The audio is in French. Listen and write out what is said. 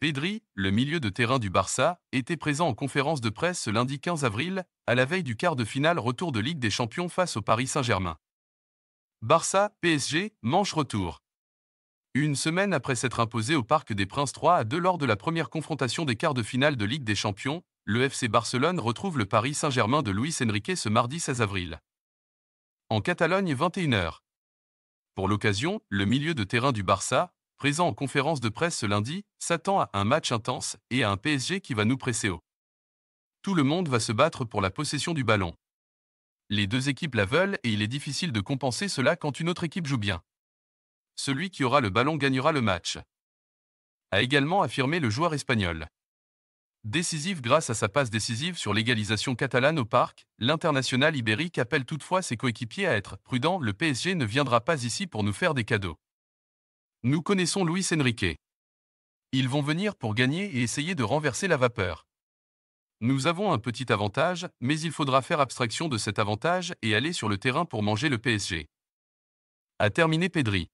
Pedri, le milieu de terrain du Barça, était présent en conférence de presse ce lundi 15 avril, à la veille du quart de finale retour de Ligue des Champions face au Paris Saint-Germain. Barça, PSG, manche retour. Une semaine après s'être imposé au Parc des Princes 3 à 2 lors de la première confrontation des quarts de finale de Ligue des Champions, le FC Barcelone retrouve le Paris Saint-Germain de Luis Enrique ce mardi 16 avril. En Catalogne, 21h. Pour l'occasion, le milieu de terrain du Barça, Présent en conférence de presse ce lundi, s'attend à un match intense et à un PSG qui va nous presser haut. Tout le monde va se battre pour la possession du ballon. Les deux équipes la veulent et il est difficile de compenser cela quand une autre équipe joue bien. Celui qui aura le ballon gagnera le match. A également affirmé le joueur espagnol. Décisif grâce à sa passe décisive sur l'égalisation catalane au parc, l'international ibérique appelle toutefois ses coéquipiers à être prudents, le PSG ne viendra pas ici pour nous faire des cadeaux. Nous connaissons Luis Enrique. Ils vont venir pour gagner et essayer de renverser la vapeur. Nous avons un petit avantage, mais il faudra faire abstraction de cet avantage et aller sur le terrain pour manger le PSG. A terminé Pedri.